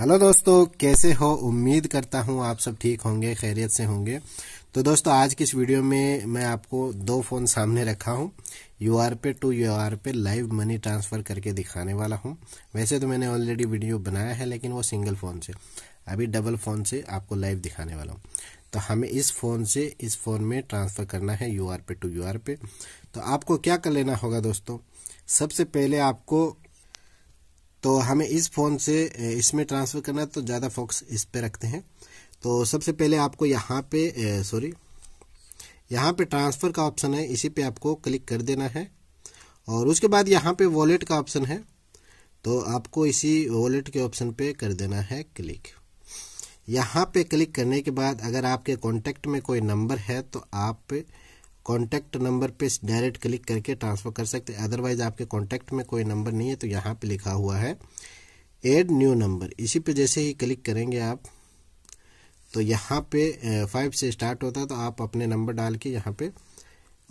hello दोस्तों कैसे हो उम्मीद करता हूँ आप सब ठीक होंगे खैरियत से होंगे तो दोस्तों आज की इस वीडियो में मैं आपको दो फ़ोन सामने रखा हूँ U R pay to U R pay live money transfer करके दिखाने वाला हूँ वैसे तो मैंने ऑलरेडी वीडियो बनाया है लेकिन वो सिंगल फ़ोन से अभी डबल फ़ोन से आपको लाइव दिखाने वाला हूँ तो हमें इस फ़ोन से इस फ़ोन में ट्रांसफ़र करना है U R pay to U R pay तो आपको क्या कर लेना होगा दोस्तों सबसे पहले आपको तो हमें इस फ़ोन से इसमें ट्रांसफ़र करना तो ज़्यादा फोकस इस पर रखते हैं तो सबसे पहले आपको यहाँ पे सॉरी यहाँ पे ट्रांसफ़र का ऑप्शन है इसी पे आपको क्लिक कर देना है और उसके बाद यहाँ पे वॉलेट का ऑप्शन है तो आपको इसी वॉलेट के ऑप्शन पे कर देना है क्लिक यहाँ पे क्लिक करने के बाद अगर आपके कॉन्टेक्ट में कोई नंबर है तो आप कॉन्टैक्ट नंबर पे डायरेक्ट क्लिक करके ट्रांसफ़र कर सकते हैं अदरवाइज़ आपके कॉन्टैक्ट में कोई नंबर नहीं है तो यहाँ पे लिखा हुआ है एड न्यू नंबर इसी पे जैसे ही क्लिक करेंगे आप तो यहाँ पे फाइव से स्टार्ट होता है तो आप अपने नंबर डाल के यहाँ पे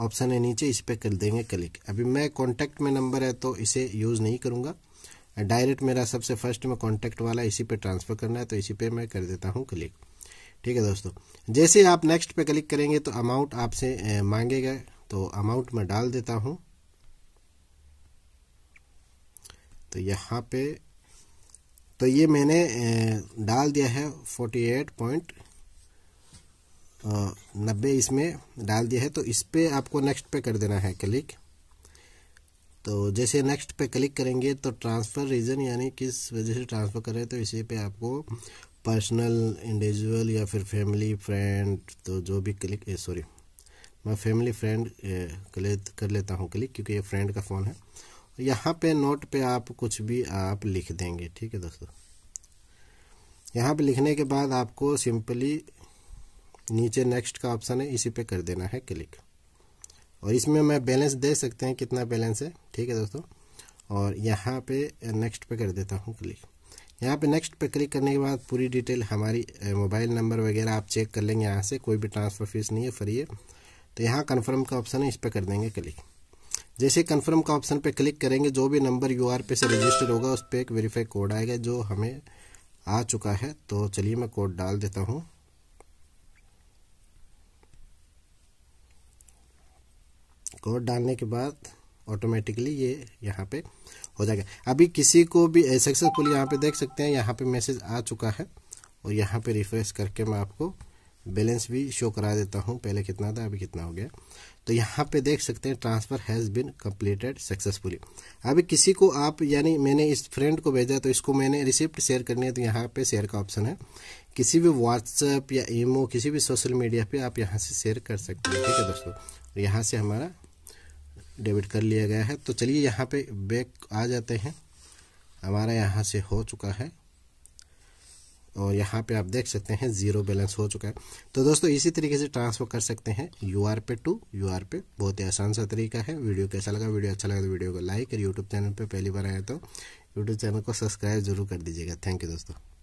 ऑप्शन है नीचे इस पर कर देंगे क्लिक अभी मैं कॉन्टैक्ट में नंबर है तो इसे यूज़ नहीं करूँगा डायरेक्ट मेरा सबसे फर्स्ट में कॉन्टैक्ट वाला इसी पर ट्रांसफ़र करना है तो इसी पर मैं कर देता हूँ क्लिक ठीक है दोस्तों जैसे आप नेक्स्ट पे क्लिक करेंगे तो अमाउंट आपसे मांगेगा तो अमाउंट मैं डाल देता हूँ तो यहाँ पे तो ये मैंने डाल दिया है फोर्टी एट पॉइंट नब्बे इसमें डाल दिया है तो इस पर आपको नेक्स्ट पे कर देना है क्लिक तो जैसे नेक्स्ट पे क्लिक करेंगे तो ट्रांसफ़र रीज़न यानी किस वजह से ट्रांसफ़र करें तो इसी पे आपको पर्सनल इंडिविजुअल या फिर फैमिली फ्रेंड तो जो भी क्लिक सॉरी eh, मैं फैमिली फ्रेंड क्लिक कर लेता हूँ क्लिक क्योंकि ये फ्रेंड का फ़ोन है यहाँ पे नोट पे आप कुछ भी आप लिख देंगे ठीक है दोस्तों यहाँ पे लिखने के बाद आपको सिंपली नीचे नेक्स्ट का ऑप्शन है इसी पे कर देना है क्लिक और इसमें मैं बैलेंस दे सकते हैं कितना बैलेंस है ठीक है दोस्तों और यहाँ पे नेक्स्ट पे कर देता हूँ क्लिक यहाँ पे नेक्स्ट पे क्लिक करने के बाद पूरी डिटेल हमारी मोबाइल नंबर वगैरह आप चेक कर लेंगे यहाँ से कोई भी ट्रांसफ़र फीस नहीं है फ्री है तो यहाँ कन्फर्म का ऑप्शन है इस पर कर देंगे क्लिक जैसे कन्फर्म का ऑप्शन पर क्लिक करेंगे जो भी नंबर यू आर पे से रजिस्टर होगा उस पर एक वेरीफाई कोड आएगा जो हमें आ चुका है तो चलिए मैं कोड डाल देता हूँ कोड डालने के बाद ऑटोमेटिकली ये यहाँ पे हो जाएगा अभी किसी को भी सक्सेसफुल यहाँ पे देख सकते हैं यहाँ पे मैसेज आ चुका है और यहाँ पे रिफ्रेश करके मैं आपको बैलेंस भी शो करा देता हूँ पहले कितना था अभी कितना हो गया तो यहाँ पे देख सकते हैं transfer has been completed successfully अभी किसी को आप यानी मैंने इस फ्रेंड को भेजा तो इसको मैंने रिसिप्ट शेयर करनी है तो यहाँ पे शेयर का ऑप्शन है किसी भी व्हाट्सएप या ईमो किसी भी सोशल मीडिया पे आप यहाँ से शेयर कर सकते हैं ठीक है दोस्तों यहाँ से हमारा डेबिट कर लिया गया है तो चलिए यहाँ पे बैक आ जाते हैं हमारा यहाँ से हो चुका है और यहाँ पे आप देख सकते हैं ज़ीरो बैलेंस हो चुका है तो दोस्तों इसी तरीके से ट्रांसफ़र कर सकते हैं U R pay to U R pay बहुत ही आसान सा तरीका है वीडियो कैसा लगा वीडियो अच्छा लगा तो वीडियो को लाइक और यूट्यूब चैनल पे पहली बार आए तो यूट्यूब चैनल को सब्सक्राइब जरूर कर दीजिएगा थैंक यू दोस्तों